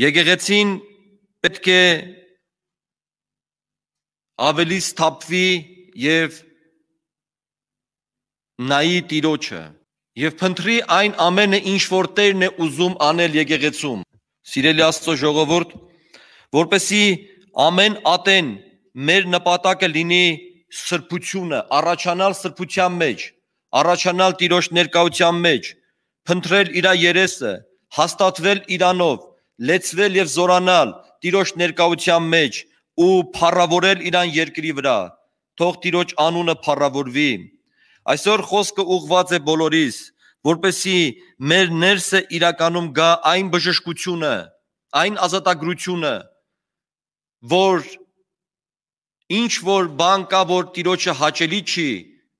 Եկեղեցին պետք է ավելի ստապվի եւ նայի Տիրոջը եւ փնտրի այն ամենը ինչ որ Տերն է ուզում անել եկեղեցում։ Սիրելի Աստծո ժողովուրդ, որպեսի ամեն ատեն մեր նպատակը լինի սրբությունը, առաջանալ սրբության մեջ, առաջանալ Տիրոջ ներկայության մեջ, փնտրել իր երեսը, հաստատվել Իրանով, լեցվել եւ զորանալ Տիրոջ ներկայության մեջ ու փառավորել Իրան երկրի վրա։ Թող Տիրոջ անունը փառավորվի։ Այսօր խոսքը ուղված է բոլորիս, որպեսի մեր ներսը իրականում գա այն բժշկությունը, այն ազատագրությունը, որ ինչ որ բան կա, որ Տիրոջը հաճելի չի,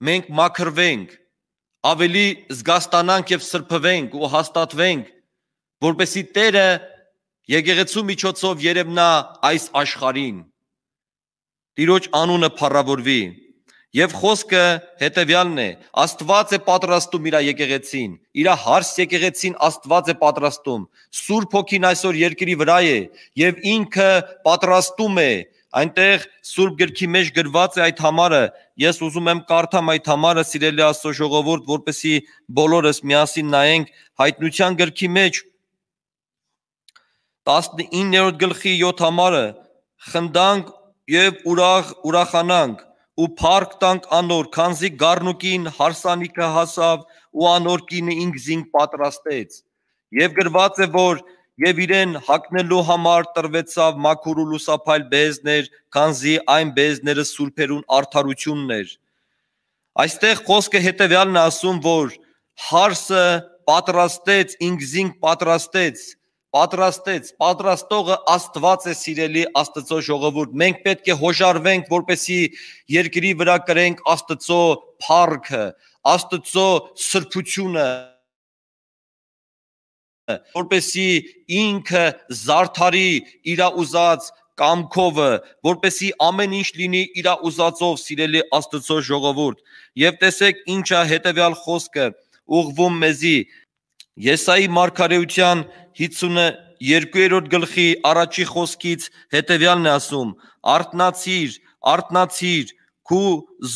մենք մաքրվենք, ավելի զգաստանանք եւ սրբվենք ու հաստատվենք, որպեսի Տերը Եկեղեցու միջոցով երևնա այս աշխարհին։ Տիրոջ անունը փառավորվի եւ խոսքը հետեւյալն է. Աստված է պատրաստում իր եկեղեցին, իր հարս եկեղեցին Աստված է պատրաստում։ Սուրբ Հոգին այսօր երկրի վրա է եւ ինքը պատրաստում է Այնտեղ Սուրբ գրքի մեջ գրված է այդ համարը։ Ես ուզում եմ կարդամ այդ համարը, սիրելի Աստծո ժողովուրդ, որպեսի բոլորս միասին նայենք հայտնության գրքի մեջ 19-րդ գլխի 7 համարը խնդանք եւ ուրախ ուրախանանք ու փառք տանք անոր, քանզի Գառնուկին հարսանիքը հասավ ու անոր կինը ինքզինք պատրաստեց։ Եվ գրված է, որ եւ իրեն հակնելու համար տրվեցավ մաքուր ու լուսափայլ բեզներ, քանզի այն բեզները սուրբերուն արդարությունն էր։ Այստեղ խոսքը հետեւյալն ասում, որ հարսը պատրաստեց, ինքզինք պատրաստեց, պատրաստեց, պատրաստողը Աստված է սիրելի Աստծո ժողովուրդ։ Մենք պետք է հոժարվենք, որպեսի երկրի վրա կրենք Աստծո փառքը, Աստծո սրբությունը, որպեսի ինքը զարթարի իր ուզած կամքովը, որպեսի ամեն ինչ լինի իր ուզածով սիրելի Աստծո ժողովուրդ։ Եվ տեսեք ինչա հետևյալ խոսքը ուղվում մեզի Եսայի մարգարեության 52-րդ գլխի առաջի խոսքից հետևյալն է ասում. Արտնացիր, արտնացիր, քու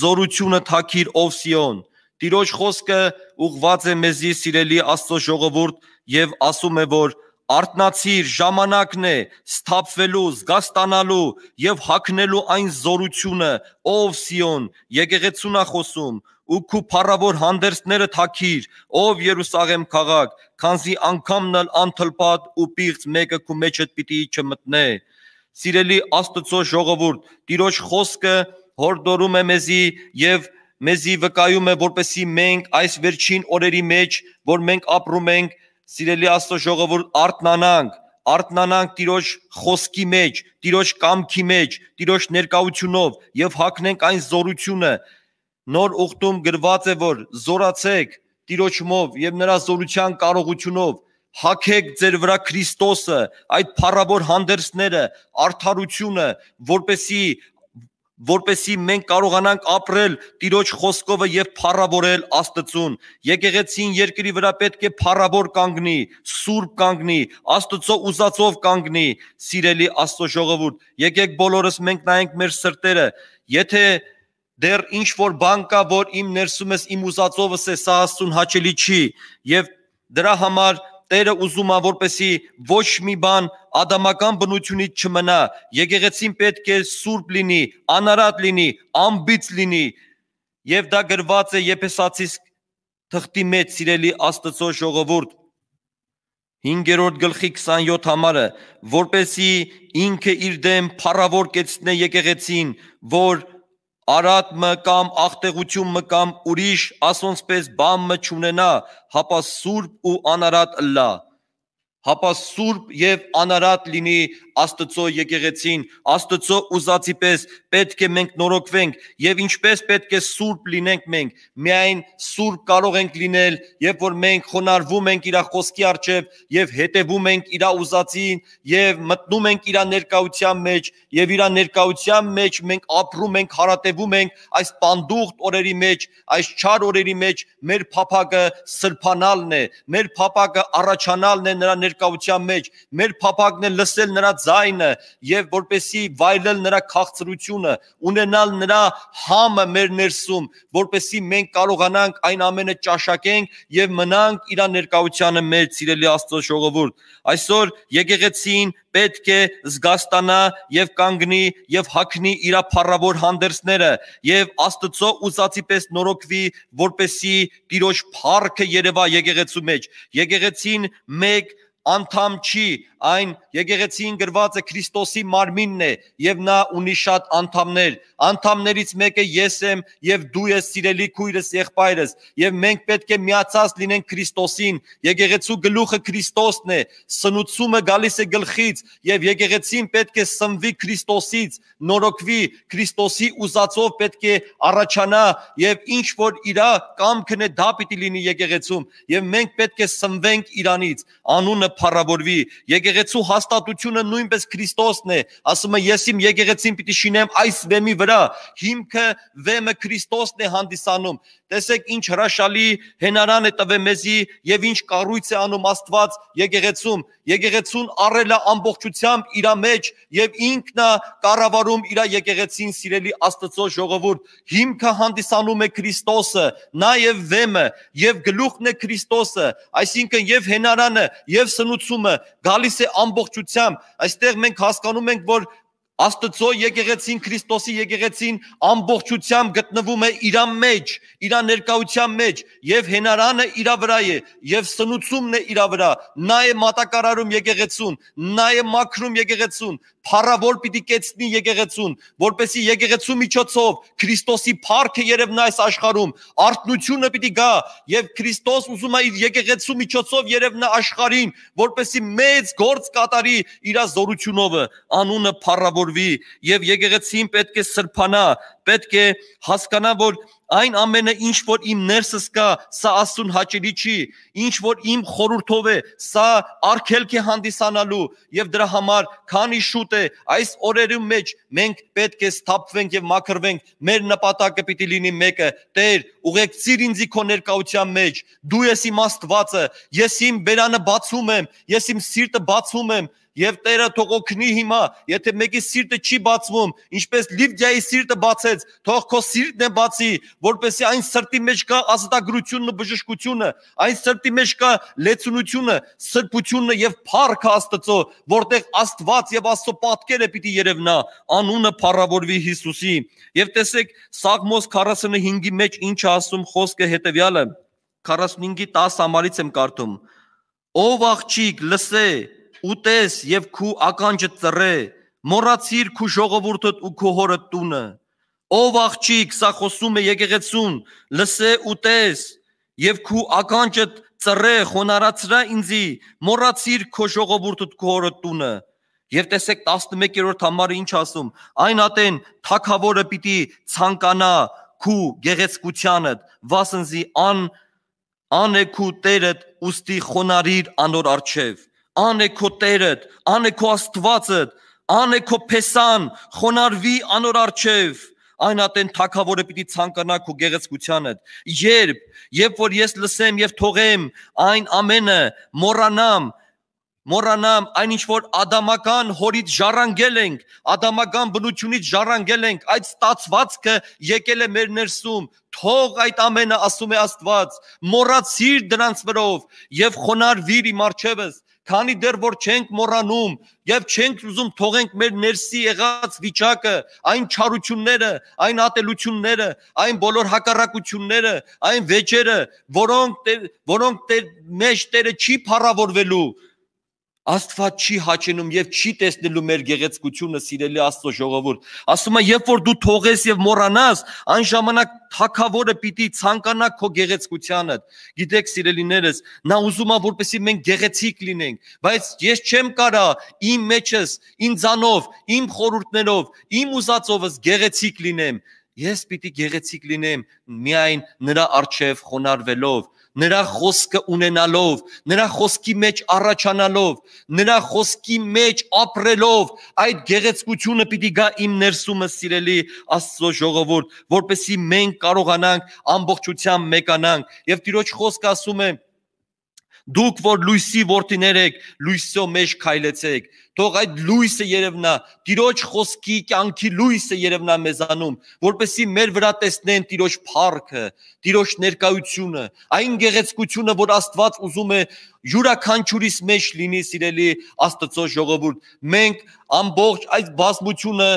զորությունը թակիր ով Սիոն։ Տիրոջ խոսքը ուղված է մեզի սիրելի Աստծո ժողովուրդ եւ ասում է, որ արտնացիր ժամանակն է սթափվելու, զգաստանալու եւ հակնելու այն զորությունը, ով Սիոն, եկեղեցուն է խոսում, ու քու փառավոր հանդերձները թակիր, ով Երուսաղեմ քաղաք, քանզի անգամն ալ անթլպատ ու պիղծ մեկը քու մեջդ պիտի չմտնե։ Սիրելի Աստծո ժողովուրդ, Տիրոջ խոսքը հորդորում է մեզի եւ մեզի վկայում է որպեսի մենք այս վերջին օրերի մեջ, որ մենք ապրում ենք, սիրելի Աստծո ժողովուրդ, արտնանանք, արտնանանք Տիրոջ խոսքի մեջ, Տիրոջ կամքի մեջ, Տիրոջ ներկայությունով եւ հակնենք այն զորությունը, Նոր ուխտում գրված է, որ զորացեք Տիրոջմով եւ նրա զորության կարողությունով հակեք ձեր վրա Քրիստոսը, այդ փառավոր հանդերձները, արդարությունը, որպեսի որպեսի մենք կարողանանք ապրել Տիրոջ խոսքովը եւ փառավորել Աստծուն։ Եկեղեցին երկրի վրա պետք է փառավոր կանգնի, սուրբ կանգնի, Աստծո ուզածով կանգնի, սիրելի Աստծո ժողովուրդ։ Եկեք բոլորս մենք նայենք մեր սրտերը։ Եթե դեռ ինչ որ բան կա, որ իմ ներսումս իմ ուզածովս է սա աստուն հաճելի չի եւ դրա համար Տերը ուզում է որպեսի ոչ մի բան ադամական բնությունից չմնա։ Եկեղեցին պետք է սուրբ լինի, անարատ լինի, ամբից լինի։ Եվ դա գրված է Եփեսացիս թղթի մեջ, սիրելի Աստծո ժողովուրդ, 5-րդ գլխի 27 համարը, որպեսի ինքը իր դեմ փառավոր կեցնե եկեղեցին, որ արատմը կամ աղտեղությունմը կամ ուրիշ ասոնց պես բամը չունենա, հապա սուրբ ու անարատ լա, հապա սուրբ եւ անարատ լինի Աստծո եկեղեցին, Աստծո ուզածի պես պետք է մենք նորոգվենք եւ ինչպես պետք է սուրբ լինենք մենք։ Միայն սուրբ կարող ենք լինել, երբ որ մենք խոնարհվում ենք իր խոսքի առջև եւ հետեւում ենք իր ուզածին եւ մտնում ենք իր ներկայության մեջ եւ իր ներկայության մեջ մենք ապրում ենք, հարատեվում ենք այս պանդուխտ օրերի մեջ, այս չար օրերի մեջ մեր փափակը սրբանալն է, մեր փափակը առաջանալն է նրա ներկ ներկայության մեջ, մեր փափագն է լսել նրա ձայնը եւ որպեսի վայելել նրա քաղցրությունը, ունենալ նրա համը մեր ներսում, որպեսի մենք կարողանանք այն ամենը ճաշակենք եւ մնանք իր ներկայությանը մեջ, սիրելի Աստծո ժողովուրդ։ Այսօր եկեղեցին պետք է զգաստանա եւ կանգնի եւ հակնի իր փառավոր հանդերձները եւ Աստծո ուզածի պես նորոգվի, որպեսի Տիրոջ փառքը երևա եկեղեցու մեջ։ Եկեղեցին մեկ եկ անդամ չի, այն եկեղեցին գրված է Քրիստոսի մարմինն է եւ նա ունի շատ անդամներ։ Անդամներից մեկը ես եմ եւ դու ես սիրելի քույրս, եղբայրս, եւ մենք պետք է միացած լինենք Քրիստոսին։ Եկեղեցու գլուխը Քրիստոսն է, սնուցումը գալիս է գլխից եւ եկեղեցին պետք է սնվի Քրիստոսից, նորոգվի Քրիստոսի ուզածով պետք է առաջանա եւ ինչ որ իրա կամքն է դա պիտի լինի եկեղեցում եւ մենք պետք է սնվենք Իրանից։ Անունը փառավորվի։ Եկեղեցու հաստատությունը նույնպես Քրիստոսն է։ Ասում է ես իմ եկեղեցին պիտի շինեմ այս վեմի վրա։ Հիմքը վեմը Քրիստոսն է հանդիսանում տեսեք ինչ հրաշալի հենարան է տվել մեզի եւ ինչ կառույց է անում Աստված եկեղեցում։ Եկեղեցուն առել է ամբողջությամբ իր մեջ եւ ինքն է կառավարում իր եկեղեցին սիրելի Աստծո ժողովուրդ։ Հիմքը հանդիսանում է Քրիստոսը, նա եւ վեմը եւ գլուխն է Քրիստոսը, այսինքն եւ հենարանը եւ սնուցումը գալիս է ամբողջությամբ։ Այստեղ մենք հասկանում ենք, որ Աստծո եկեղեցին Քրիստոսի եկեղեցին ամբողջությամբ գտնվում է իր մեջ, իր ներկայության մեջ, եւ հենարանը իր վրա է, եւ սնուցումն է իր վրա։ Նա է մատակարարում եկեղեցուն, նա է մաքրում եկեղեցուն, փառավոր պիտի կեցնի եկեղեցուն, որպեսի եկեղեցու միջոցով Քրիստոսի փառքը երևնա այս աշխարհում, արտնությունը պիտի գա եւ Քրիստոս ուզում է իր եկեղեցու միջոցով երևնա աշխարհին, որպեսի մեծ գործ կատարի իր զորությունով, անունը փառավոր ողորմորվի եւ եկեղեցին պետք է սրբանա, պետք է հասկանա, որ այն ամենը, ինչ որ իմ ներսս կա, սա Աստուն հաճելի չի, ինչ որ իմ խորուրթով է, սա արգելք է հանդիսանալու եւ դրա համար քանի շուտ է այս օրերի մեջ մենք պետք է սթափվենք եւ մաքրվենք։ Մեր նպատակը պիտի լինի մեկը՝ Տեր, ուղեկցիր ինձ քո ներկայության մեջ։ Դու ես իմ Աստվածը, ես իմ բերանը բացում եմ, ես իմ սիրտը բացում եմ Եվ Տերը թող օգնի հիմա, եթե մեկի սիրտը չի բացվում, ինչպես Լիվդիայի սիրտը բացեց, թող քո սիրտն է բացի, որպեսզի այն սրտի մեջ կա ազատագրությունն ու բժշկությունը, այն սրտի մեջ կա լեցունությունը, սրբությունը եւ փառքը Աստծո, որտեղ Աստված եւ Աստծո պատկերը պիտի երևնա, անունը փառավորվի Հիսուսի։ Եվ տեսեք Սաղմոս 45-ի մեջ ինչ ասում խոսքը հետեւյալը 45-ի 10 համարից եմ կարդում. Ով աղջիկ, լսե, ուտես եւ քու ականջը ծռե, մոռացիր քու ժողովուրդդ ու քու հորդ տունը։ Ով աղջիկ, սա խոսում է եկեղեցուն, լսե ուտես եւ քու ականջդ ծռե, խոնարացրա ինձի, մոռացիր քո ժողովուրդդ քու հորդ տունը։ Եվ տեսեք 11-րդ համարը ինչ ասում. այն ատեն թակավորը պիտի ցանկանա քու գեղեցկությանդ, վասնզի ան անեքու տերդ ուստի խոնարիր անոր արչև անե քո Տերդ, անե քո Աստվածդ, անե քո Փեսան, խոնարհվի անոր արչև, այն ատեն թակավորը պիտի ցանկանա քո գեղեցկությանդ։ Երբ, երբ որ ես լսեմ եւ թողեմ այն ամենը, մոռանամ, մոռանամ այն ինչ որ ադամական հորից ժառանգել ենք, ադամական բնությունից ժառանգել ենք, այդ ստացվածքը եկել է մեր ներսում։ Թող այդ ամենը ասում է Աստված, մոռացիր դրանց վրով եւ խոնարհվիր իմ արջևս, քանի դեռ որ չենք մոռանում եւ չենք ուզում թողենք մեր ներսի եղած վիճակը, այն չարությունները, այն ատելությունները, այն բոլոր հակառակությունները, այն վեճերը, որոնք որոնք Տեր մեջ Տերը չի փառավորվելու, Աստված չի հաճենում եւ չի տեսնելու մեր գեղեցկությունը, սիրելի Աստծո ժողովուրդ։ Ասում է, երբ որ դու թողես եւ մոռանաս, այն ժամանակ Թագավորը պիտի ցանկանա քո գեղեցկությանը։ Գիտեք, սիրելիներս, նա ուզում է, որպեսզի մենք գեղեցիկ լինենք, բայց ես չեմ կարա իմ մեջս, ինձանով, իմ խորուրդներով, իմ ուզածովս գեղեցիկ լինեմ։ Ես պիտի գեղեցիկ լինեմ միայն նրա արչև խոնարհվելով նրա խոսքը ունենալով, նրա խոսքի մեջ առաջանալով, նրա խոսքի մեջ ապրելով, այդ գեղեցկությունը պիտի գա իմ ներսումը սիրելի Աստծո ժողովուրդ, որպեսի մենք կարողանանք ամբողջությամբ մեկանանք։ Եվ Տիրոջ խոսքը ասում է Դուք որ լույսի որդիներ եք, լույսով մեջ քայլեցեք։ Թող այդ լույսը երևնա, Տիրոջ խոսքի կյանքի լույսը երևնա մեզանում, որպեսզի մեր վրա տեսնեն Տիրոջ փառքը, Տիրոջ ներկայությունը, այն գեղեցկությունը, որ Աստված ուզում է յուրաքանչյուրիս մեջ լինի, սիրելի Աստծո ժողովուրդ։ Մենք ամբողջ այս բազմությունը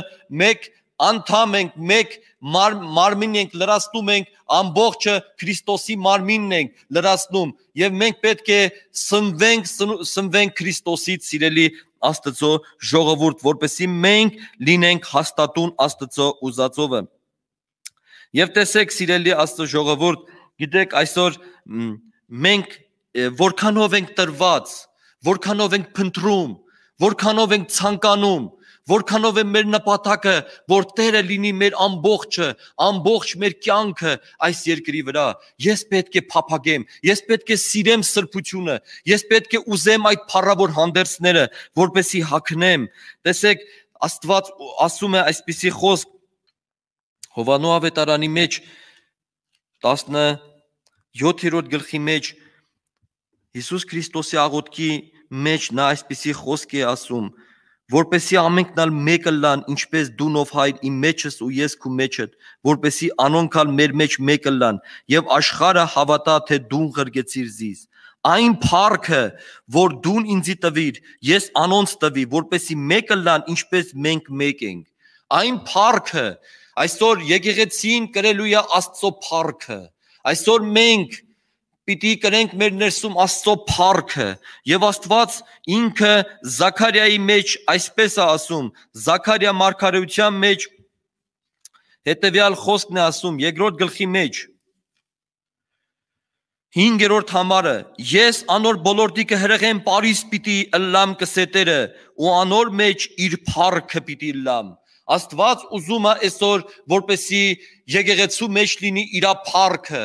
մեկ անդամ ենք մեկ մար, մարմին ենք լրացնում ենք ամբողջը Քրիստոսի մարմինն ենք լրացնում եւ մենք պետք է սնվենք սնվենք Քրիստոսից սիրելի Աստծո ժողովուրդ որպեսի մենք լինենք հաստատուն Աստծո ուզածովը եւ տեսեք սիրելի Աստծո ժողովուրդ գիտեք այսօր մենք որքանով ենք տրված որքանով ենք փնտրում որքանով ենք ցանկանում Որքանով է մեր նպատակը, որ Տերը լինի մեր ամբողջը, ամբողջ մեր կյանքը այս երկրի վրա։ Ես պետք է փափագեմ, ես պետք է սիրեմ սրբությունը, ես պետք է ուզեմ այդ փառավոր հանդերձները, որպեսի հակնեմ։ Տեսեք, Աստված ասում է այսպիսի խոսք Հովանո ավետարանի մեջ 17-րդ գլխի մեջ Հիսուս Քրիստոսի աղոթքի մեջ նա այսպիսի խոսք է ասում որպեսի ամենքն ալ մեկը լան, ինչպես դու նով հայր իմ մեջս ու ես քու մեջդ, որպեսի անոնքալ մեր մեջ մեկը լան, եւ աշխարը հավատա թե դու ղրգեցիր զիս։ Այն փառքը, որ դուն ինձի տվիր, ես անոնց տվի, որպեսի մեկը լան, ինչպես մենք մեկ ենք։ Այն փառքը, այսօր եկեղեցին կրելու է Աստծո փառքը։ Այսօր մենք պիտի կրենք մեր ներսում Աստծո փառքը եւ Աստված ինքը Զաքարիայի մեջ այսպես է ասում Զաքարիա մարգարեության մեջ հետեւյալ խոսքն է ասում երկրորդ գլխի մեջ 5-րդ համարը ես անոր բոլորտի կհրեղեմ Փարիզ պիտի ըլլամ կսետերը ու անոր մեջ իր փառքը պիտի ըլլամ Աստված ուզում է այսօր որպեսի եկեղեցու մեջ լինի իր փառքը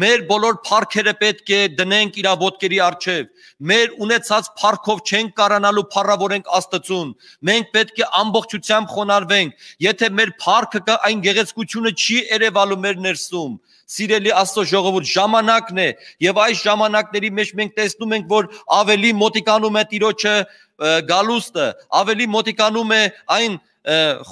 Մեր բոլոր փառքերը պետք է դնենք իր ոտքերի առջև։ Մեր ունեցած փառքով չենք կարանալու փառավորենք Աստծուն։ Մենք պետք է ամբողջությամբ խոնարհվենք, եթե մեր փառքը այն գեղեցկությունը չի երևալու մեր ներսում։ Սիրելի Աստծո ժողովուրդ, ժամանակն է, եւ այս ժամանակների մեջ մենք տեսնում ենք, որ ավելի մոտիկանում է Տիրոջը գալուստը, ավելի մոտիկանում է այն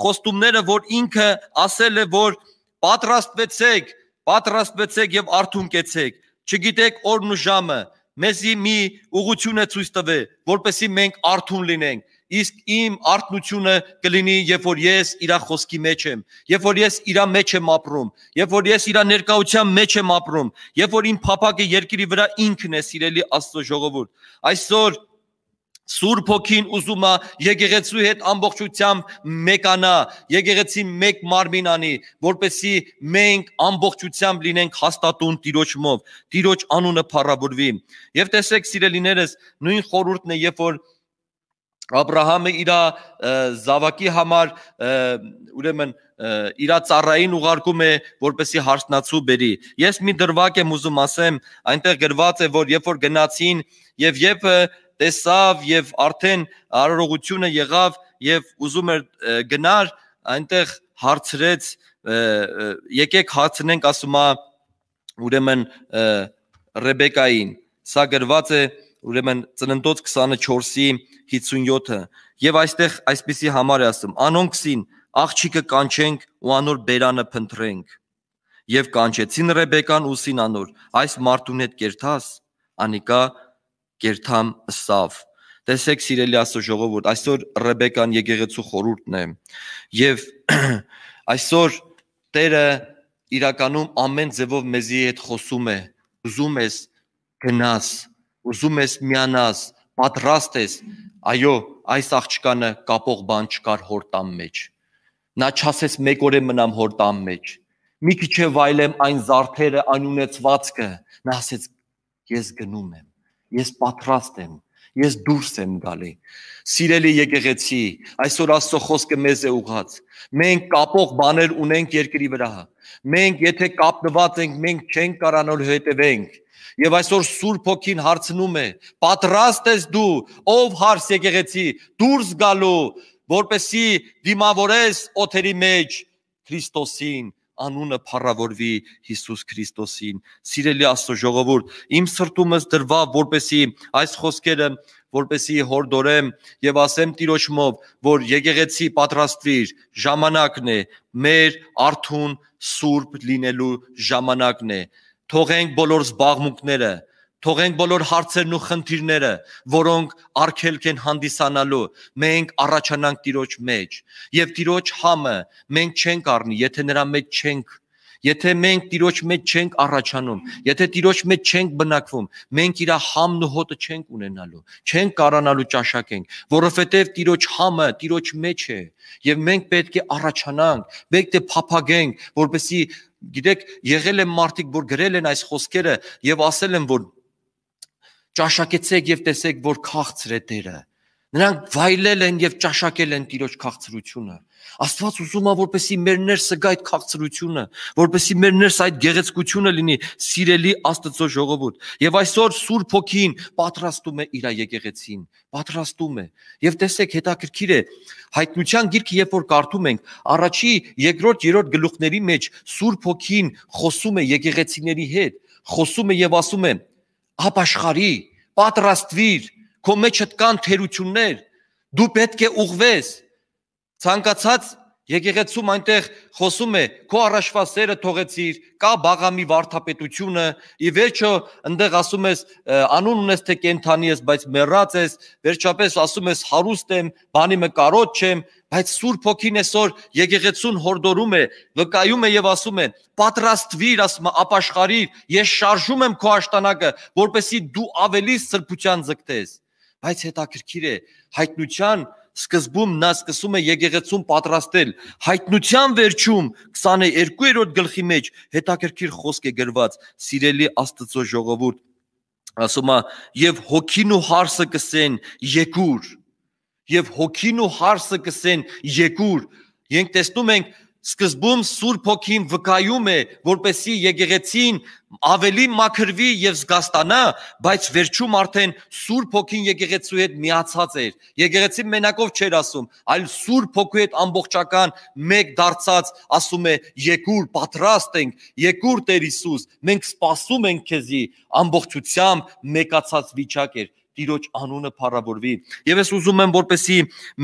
խոստումները, որ ինքը ասել է, որ պատրաստվեցեք պատրաստվեցեք եւ արթունկեցեք։ Չգիտեք օրն ու ժամը, մեզի մի ուղություն է ցույց տվե, որպեսի մենք արթուն լինենք։ Իսկ իմ արտնությունը կլինի, երբ որ ես իրա խոսքի մեջ եմ, երբ որ ես իրա մեջ եմ ապրում, երբ որ ես իրա ներկայության մեջ եմ ապրում, երբ որ իմ փապակը երկրի վրա ինքն է սիրելի Աստծո ժողովուրդ։ Այսօր Սուրբ ոգին ուզում է եկեղեցու հետ ամբողջությամբ մեկանա, եկեղեցին մեկ մարմին անի, որպեսի մենք ամբողջությամբ լինենք հաստատուն Տիրոջ մով, Տիրոջ անունը փառավորվի։ Եվ տեսեք, սիրելիներս, նույն խորհուրդն է, երբ որ Աբ รา համը իր զավակի համար ուրեմն իր ծառային ուղարկում է որպեսի հարսնացու բերի։ Ես մի դրվակ եմ ուզում ասեմ, այնտեղ գրված է, որ երբ որ գնացին եւ երբ տեսավ եւ արդեն արարողությունը եղավ եւ ուզում էր գնար այնտեղ հարցրեց եկեք հարցնենք ասում է ուրեմն Ռեբեկային սա գրված է ուրեմն ծննդոց 24-ի 57-ը եւ այստեղ այսպիսի համար է ասում անոնքսին աղջիկը կանչենք ու անոր բերանը փնտրենք եւ կանչեցին Ռեբեկան ու Սինանոր այս մարդուն հետ կերթաս անիկա կերթամ սավ տեսեք սիրելի աստծո ժողովուրդ այսօր ռեբեկան եկեղեցու խորուրդն է եւ այսօր Տերը իրականում ամեն ձևով մեզի հետ խոսում է ուզում ես գնաս ուզում ես միանաս պատրաստ ես այո այս աղջկանը կապող բան չկար հորտամ մեջ նա չասես մեկ օր է մնամ հորտամ մեջ մի քիչ է վայելեմ այն զարթերը անունեցվածքը նա ասեց ես գնում եմ ես պատրաստ եմ ես դուրս եմ գալի սիրելի եկեղեցի այսօր աստծո խոսքը մեզ է ուղած մենք կապող բաներ ունենք երկրի վրա մենք եթե կապնված ենք մենք չենք կարանալ հետևենք Եվ այսօր Սուրբ Հոգին հարցնում է. Պատրաստ ես դու ով հարս եկեղեցի դուրս գալու, որպեսի դիմավորես օթերի մեջ Քրիստոսին, անունը փառավորվի Հիսուս Քրիստոսին։ Սիրելի Աստծո ժողովուրդ, իմ սրտումս դրվա, որպեսի այս խոսքերը որպեսի հորդորեմ եւ ասեմ Տիրոջմով, որ եկեղեցի պատրաստվիր, ժամանակն է մեր արթուն սուրբ լինելու ժամանակն է։ Թողենք բոլոր զբաղմունքները, Թողենք բոլոր հարցերն ու խնդիրները, որոնք արգելք են հանդիսանալու, մենք առաջանանք Տիրոջ մեջ։ Եվ Տիրոջ համը մենք չենք առնի, եթե նրա մեջ չենք Եթե մենք Տիրոջ մեջ չենք առաջանում, եթե Տիրոջ մեջ չենք բնակվում, մենք իր համն ու հոտը չենք ունենալու, չենք կարանալու ճաշակենք, որովհետև Տիրոջ համը Տիրոջ մեջ է, եւ մենք պետք է առաջանանք, պետք է փափագենք, որպեսի գիտեք, եղել են մարդիկ, որ գրել են այս խոսքերը եւ ասել են, որ ճաշակեցեք եւ տեսեք, որ քաղցր է Տերը։ Նրանք վայելել են եւ ճաշակել են Տիրոջ քաղցրությունը։ Աստված ուզում է, որպեսի մեր ներսը գա այդ քաղցրությունը, որպեսի մեր ներս այդ գեղեցկությունը լինի սիրելի Աստծո ժողովուրդ։ Եվ այսօր Սուրբ Հոգին պատրաստում է իր եկեղեցին, պատրաստում է։ Եվ տեսեք, հետաքրքիր է, հայտնության գիրքը, երբ որ կարդում ենք, առաջի, երկրորդ, երրորդ գլուխների մեջ Սուրբ Հոգին խոսում է եկեղեցիների հետ, խոսում է եւ ասում է, ապաշխարի, պատրաստվիր, քո մեջդ կան թերություններ, դու պետք է ուղվես։ Ցանկացած Եկեղեցում այնտեղ խոսում է քո առաջվա սերը թողեցիր, կա բաղամի վարթապետությունը, ի վերջո այնտեղ ասում ես անուն ունես թե կենթանի ես, բայց մեռած ես, վերջապես ասում ես հարուստ եմ, բանի մը կարոտ չեմ, Բայց Սուրբ Հոգին այսօր եկեղեցուն հորդորում է, վկայում է եւ ասում է. «Պատրաստվիր, ասում է, ապաշխարիր, ես շարժում եմ քո աշտանակը, որպեսզի դու ավելի սրբության ձգտես»։ Բայց հետաքրքիր է, հայտնության սկզբում նա սկսում է եկեղեցուն պատրաստել։ Հայտնության վերջում 22-րդ գլխի մեջ հետաքրքիր խոսք է գրված. «Սիրելի Աստծո ժողովուրդ, ասում է, եւ հոգին ու հարսը կսեն եկուր» եւ հոգին ու հարսը կսեն եկուր։ Մենք տեսնում ենք սկզբում Սուրբ Հոգին վկայում է, որպեսի եկեղեցին ավելի մաքրվի եւ զգաստանա, բայց վերջում արդեն Սուրբ Հոգին եկեղեցու հետ միացած էր։ Եկեղեցին մենակով չէր ասում, այլ Սուրբ Հոգու հետ ամբողջական մեկ դարձած ասում է՝ «Եկուր, պատրաստ ենք, եկուր Տեր Հիսուս, մենք սպասում ենք քեզի» ամբողջությամբ մեկացած վիճակ էր։ Տիրոջ անունը փառավորվի։ Եվ ես ուզում եմ, որպեսի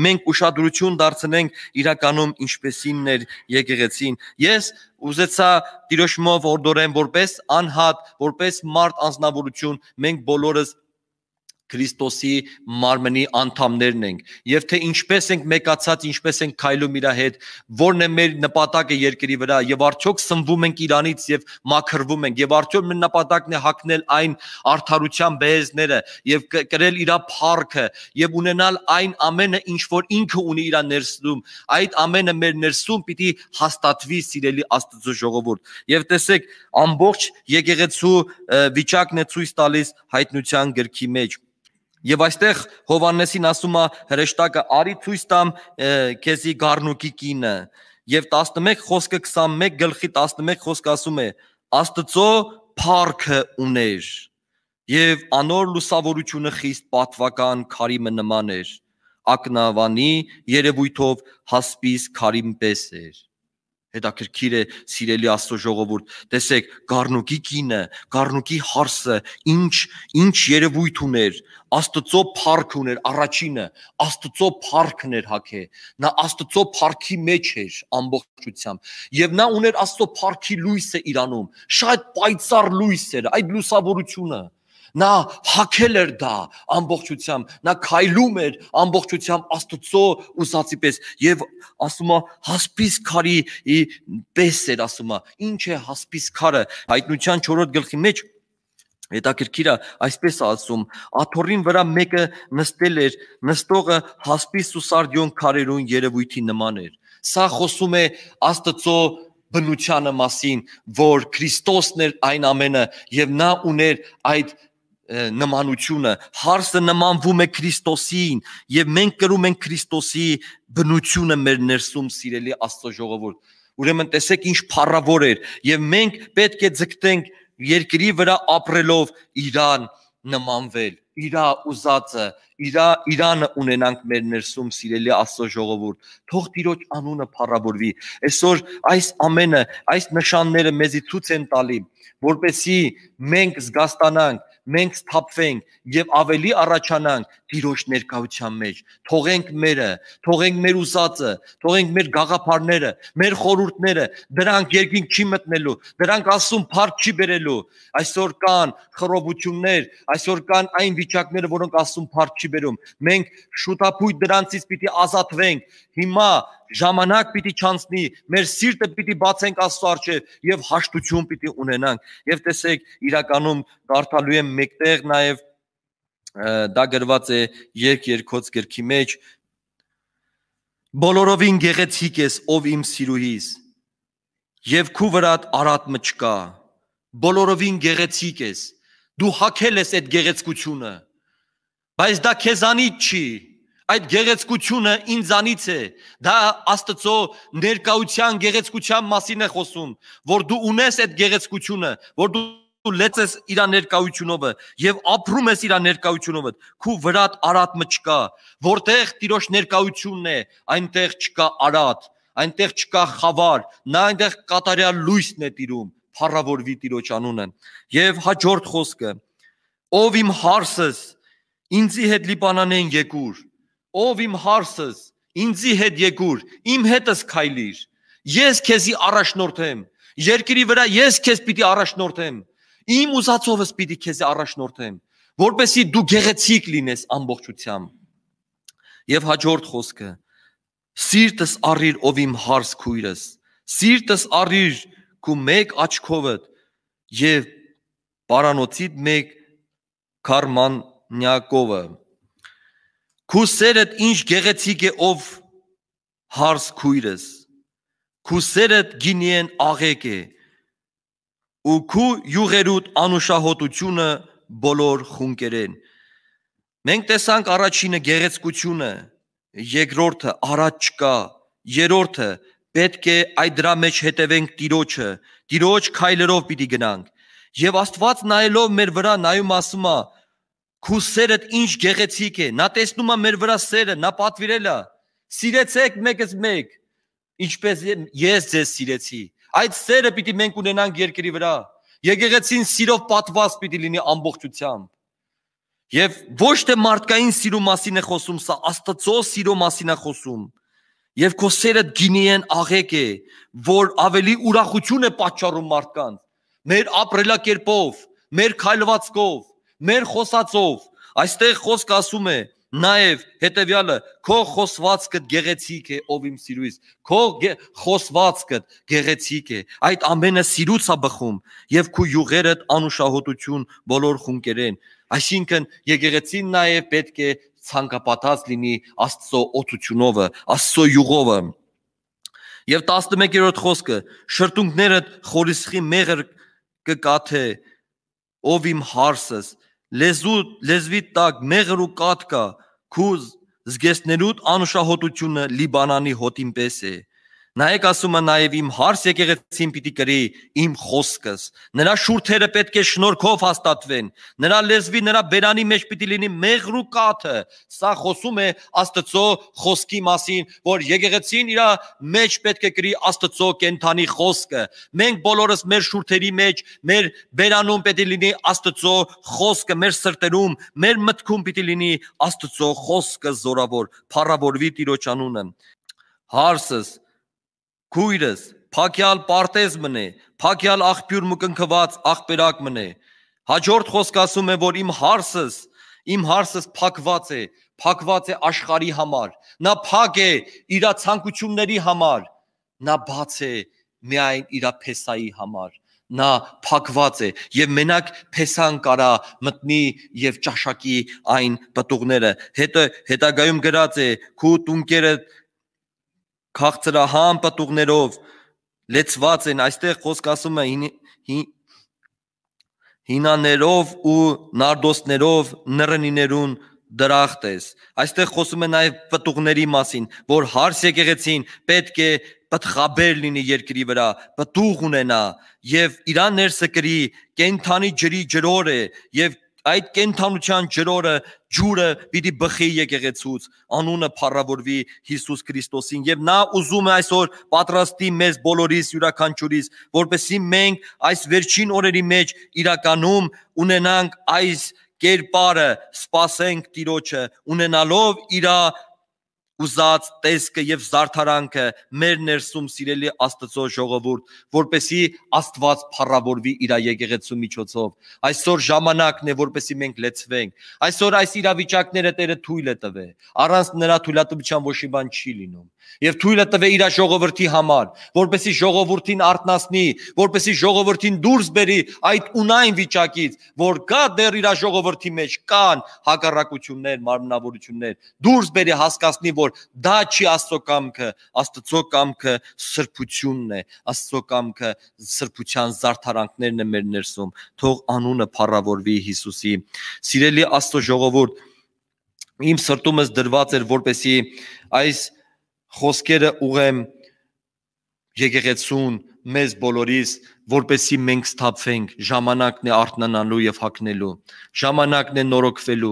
մենք ուշադրություն դարձնենք իրականում ինչպեսին էր եկեղեցին։ Ես ուզեցա Տիրոջ մով օրդորեն, որպես անհատ, որպես մարդ անznավորություն մենք բոլորս Քրիստոսի մարմնի անդամներն ենք եւ թե ինչպես ենք մեկացած, ինչպես ենք քայլում իր հետ, որն է մեր նպատակը երկրի վրա եւ արդյոք սնվում ենք Իրանից եւ մաքրվում ենք եւ արդյոք մեր նպատակն է հակնել այն արդարության բեզները եւ կրել իր փառքը եւ ունենալ այն ամենը, ինչ որ ինքը ունի իր ներսում։ Այդ ամենը մեր ներսում պիտի հաստատվի սիրելի Աստծո ժողովուրդ։ Եվ տեսեք, ամբողջ եկեղեցու վիճակն է ցույց տալիս հայտնության գրքի մեջ Եվ այստեղ Հովաննեսին ասում է հրեշտակը՝ «Արի ցույց տամ քեզի Գառնուկի կինը»։ Եվ 11 խոսքը 21 գլխի 11 խոսքը ասում է. «Աստծո փառքը ուներ»։ Եվ անոր լուսավորությունը խիստ պատվական քարիմը նման էր, ակնավանի երևույթով հասպիս քարիմպես էր հետաքրքիր է սիրելի աստծո ժողովուրդ տեսեք Գառնուկի կինը Գառնուկի հարսը ինչ ինչ երևույթ ուներ աստծո փառք ուներ առաջինը աստծո փառքն էր հակե նա աստծո փառքի մեջ էր ամբողջությամբ եւ նա ուներ աստծո փառքի լույսը իրանում շատ պայծառ լույս էր այդ լուսավորությունը Նա հակել էր դա ամբողջությամբ, նա քայլում էր ամբողջությամբ Աստծո ուսացի պես եւ ասում է հասպիս քարի պես էր ասում է։ Ինչ է հասպիս քարը։ Հայտնության 4-րդ գլխի մեջ Հետաքրքիրը այսպես ասում. Աթոռին վրա մեկը նստել էր, նստողը հասպիս ու սարդյոն քարերուն երևույթի նման էր։ Սա խոսում է Աստծո բնությանը մասին, որ Քրիստոսն էր այն ամենը եւ նա ուներ այդ նմանությունը, հարսը նմանվում է Քրիստոսին եւ մենք կրում ենք Քրիստոսի բնությունը մեր ներսում սիրելի Աստծո ժողովուրդ։ Ուրեմն տեսեք ինչ փառավոր էր եւ մենք պետք է ձգտենք երկրի վրա ապրելով Իրան նմանվել, իրա ուզածը, իրա Իրանը ունենանք մեր ներսում սիրելի Աստծո ժողովուրդ։ Թող Տիրոջ անունը փառավորվի։ Այսօր այս ամենը, այս նշանները մեզի ցույց են տալի, որպեսի մենք զգաստանանք, մենք սթափվենք եւ ավելի առաջանանք Տիրոջ ներկայության մեջ։ Թողենք մերը, թողենք մեր ուզածը, թողենք մեր գաղափարները, մեր խորհուրդները, դրանք երկին չի մտնելու, դրանք ասում փառք չի բերելու։ Այսօր կան խռովություններ, այսօր կան այն վիճակները, որոնք ասում փառք չի բերում։ Մենք շուտապույտ դրանցից պիտի ազատվենք։ Հիմա ժամանակ պիտի չանցնի, մեր սիրտը պիտի բացենք Աստծո առջև եւ հաշտություն պիտի ունենանք։ Եվ տեսեք, իրականում կարդալու եմ մեկտեղ նաեւ դա գրված է երկերկոց գրքի մեջ բոլորովին գեղեցիկ ես ով իմ սիրուհիս եւ քու վրա արատ մճկա բոլորովին գեղեցիկ ես դու հակել ես այդ գեղեցկությունը բայց դա քեզանից չի Այդ գեղեցկությունը ինձանից է։ Դա Աստծո ներկայության գեղեցկության մասին է խոսում, որ դու ունես այդ գեղեցկությունը, որ դու լեցես իր ներկայությունովը եւ ապրում ես իր ներկայությունովը։ Քու վրա արատ չկա, որտեղ Տիրոջ ներկայությունն է, այնտեղ չկա արատ, այնտեղ չկա խավար, նա այնտեղ կատարյա լույսն է տիրում, փառավորվի Տիրոջ անունը։ Եվ հաջորդ խոսքը. Ով իմ հարսս ինձի հետ լիբանանեն եկուր ով իմ հարսս ինձի հետ եկուր իմ հետս քայլիր ես քեզի առաջնորդեմ երկրի վրա ես քեզ պիտի առաջնորդեմ իմ ուզածովս պիտի քեզ առաջնորդեմ որպեսի դու գեղեցիկ լինես ամբողջությամբ եւ հաջորդ խոսքը սիրտս առիր ով իմ հարս քույրս սիրտս առիր քու մեկ աչքովդ եւ պարանոցիդ մեկ Կարմանյակովը Քու սերդ ինչ գեղեցիկ է ով հարս քույրս։ Քու սերդ գինիեն աղեկ է։ Ու քու յուղերուտ անուշահոտությունը բոլոր խունկերեն։ Մենք տեսանք առաջինը գեղեցկությունը, երկրորդը առաջ չկա, երրորդը պետք է այդ դրա մեջ հետևենք Տիրոջը, Տիրոջ քայլերով պիտի գնանք։ Եվ Աստված նայելով մեր վրա նայում ասում է, Քու սերդ ինչ գեղեցիկ է։ Նա տեսնում է մեր վրա սերը, նա պատվիրել է։ Սիրեցեք մեկս մեկ, ինչպես ես ձեզ սիրեցի։ Այդ սերը պիտի մենք ունենանք երկրի վրա։ Եկեղեցին սիրով պատված պիտի լինի ամբողջությամբ։ Եվ ոչ թե մարդկային սիրո մասին է խոսում, սա Աստծո սիրո մասին է խոսում։ Եվ քո սերը գինիեն աղեկ է, որ ավելի ուրախություն է պատճառում մարդկանց։ Մեր ապրելակերպով, մեր քայլվածքով, մեր խոսածով այստեղ խոսք ասում է նաև հետեւյալը քո խոսվածքը գեղեցիկ է ով իմ սիրույս քո խոսվածքը գեղեցիկ է այդ ամենը սիրուց է բխում եւ քու յուղերդ անուշահոտություն բոլոր խունկերեն այսինքն եկեղեցին նաև պետք է ցանկապատած լինի աստծո օծությունով աստծո յուղովը եւ 11-րդ խոսքը շրտունքներդ խորիսխի մեղր կկաթե ով իմ հարսս լեզու լեզվի տակ մեղր ու կատկա քուզ զգեստներուտ անուշահոտությունը լիբանանի հոտին պես է Նայեք ասում է նաև իմ հարս եկեղեցին պիտի գրի իմ խոսքս։ Նրա շուրթերը պետք է շնորհքով հաստատվեն։ Նրա լեզվի նրա բերանի մեջ պիտի լինի մեղր ու կաթը։ Սա խոսում է Աստծո խոսքի մասին, որ եկեղեցին իր մեջ պետք է գրի Աստծո կենթանի խոսքը։ Մենք բոլորս մեր շուրթերի մեջ, մեր բերանում պետք է լինի Աստծո խոսքը, մեր սրտերում, մեր մտքում պիտի լինի Աստծո խոսքը զորավոր, փառավորվի Տիրոջ անունը։ Հարսս քույրս փակյալ պարտեզ մնե փակյալ աղբյուր մկնկված աղբերակ մնե հաջորդ խոսք ասում է որ իմ հարսս իմ հարսս փակված է փակված է աշխարի համար նա փակ է իր ցանկությունների համար նա բաց է միայն իր փեսայի համար նա փակված է եւ մենակ փեսան կարա մտնի եւ ճաշակի այն պտուղները հետո հետագայում գրած է քու տունկերը քաղցրահամ պատուղներով լեցված են, այստեղ խոսք ասում է հինաներով ու նարդոսներով նռնիներուն դրախտ ես։ Այստեղ խոսում է նաև պտուղների մասին, որ հարս եկեղեցին պետք է պտխաբեր լինի երկրի վրա, պտուղ ունենա եւ իրան ներսը գրի, կենթանի ջրի ջրոր է եւ այդ կենթանության ջրորը ջուրը պիտի բխի եկեղեցուց անունը փառավորվի Հիսուս Քրիստոսին եւ նա ուզում է այսօր պատրաստի մեզ բոլորիս յուրաքանչյուրիս որպեսզի մենք այս վերջին օրերի մեջ իրականում ունենանք այս կերպարը սпасենք Տիրոջը ունենալով իր ուզած տեսքը եւ զարթարանքը մեր ներսում սիրելի Աստծո ժողովուրդ, որպեսի Աստված փառավորվի իր եկեղեցու միջոցով։ Այսօր ժամանակն է, որպեսի մենք լեցվենք։ Այսօր այս իրավիճակները Տերը թույլ է տվել։ Առանց նրա թույլատվության ոչ մի բան չի լինում։ Եվ թույլ է տվել իր ժողովրդի համար, որպեսի ժողովրդին արտնասնի, որպեսի ժողովրդին դուրս բերի այդ ունայն վիճակից, որ կա դեռ իր ժողովրդի մեջ կան հակառակություններ, մարմնավորություններ, դուրս բերի հասկացնի, որ որ դա չի Աստծո կամքը, Աստծո կամքը սրբությունն է, Աստծո կամքը սրբության զարդարանքներն է մեր ներսում։ Թող անունը փառավորվի Հիսուսի։ Սիրելի Աստծո ժողովուրդ, իմ սրտումս դրված էր, որպեսի այս խոսքերը ուղեմ եկեղեցուն մեզ բոլորիս, որպեսի մենք սթափվենք, ժամանակն է արթնանալու եւ հակնելու, ժամանակն է նորոգվելու,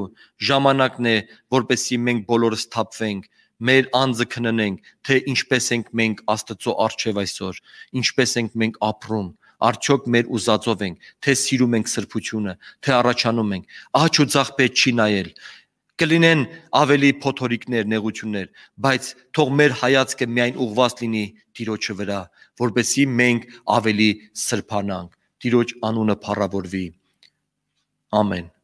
ժամանակն է, որպեսի մենք բոլորս սթափվենք, մեր անձը քննենք, թե ինչպես ենք մենք Աստծո արչև այսօր, ինչպես ենք մենք ապրում, արդյոք մեր ուզածով ենք, թե սիրում ենք սրբությունը, թե առաջանում ենք։ Ահա ճու ցախ պետք չի նայել։ Կլինեն ավելի փոթորիկներ, նեղություններ, բայց թող մեր հայացքը միայն ուղված լինի Տիրոջը վրա, որովհետեւ մենք ավելի սրբանանք, Տիրոջ անունը փառավորվի։ Ամեն։